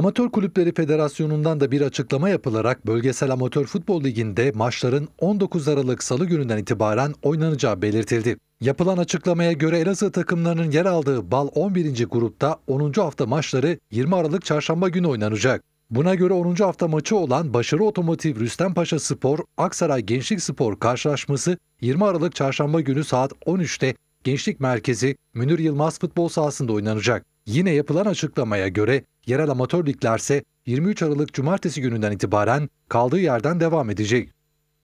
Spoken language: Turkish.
Amatör Kulüpleri Federasyonu'ndan da bir açıklama yapılarak Bölgesel Amatör Futbol Ligi'nde maçların 19 Aralık Salı gününden itibaren oynanacağı belirtildi. Yapılan açıklamaya göre Elazığ takımlarının yer aldığı Bal 11. grupta 10. hafta maçları 20 Aralık Çarşamba günü oynanacak. Buna göre 10. hafta maçı olan Başarı Otomotiv Rüstempaşa Spor Aksaray Gençlik Spor karşılaşması 20 Aralık Çarşamba günü saat 13'te Gençlik Merkezi Münir Yılmaz futbol sahasında oynanacak. Yine yapılan açıklamaya göre yerel amatör liglerse 23 Aralık Cumartesi gününden itibaren kaldığı yerden devam edecek.